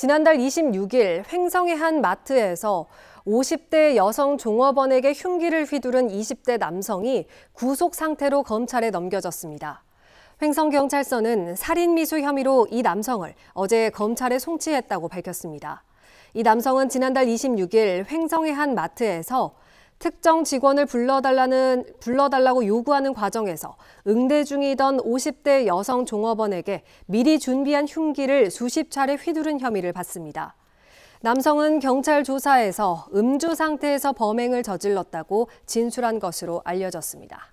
지난달 26일 횡성의 한 마트에서 50대 여성 종업원에게 흉기를 휘두른 20대 남성이 구속 상태로 검찰에 넘겨졌습니다. 횡성경찰서는 살인미수 혐의로 이 남성을 어제 검찰에 송치했다고 밝혔습니다. 이 남성은 지난달 26일 횡성의 한 마트에서 특정 직원을 불러달라는, 불러달라고 요구하는 과정에서 응대 중이던 50대 여성 종업원에게 미리 준비한 흉기를 수십 차례 휘두른 혐의를 받습니다. 남성은 경찰 조사에서 음주 상태에서 범행을 저질렀다고 진술한 것으로 알려졌습니다.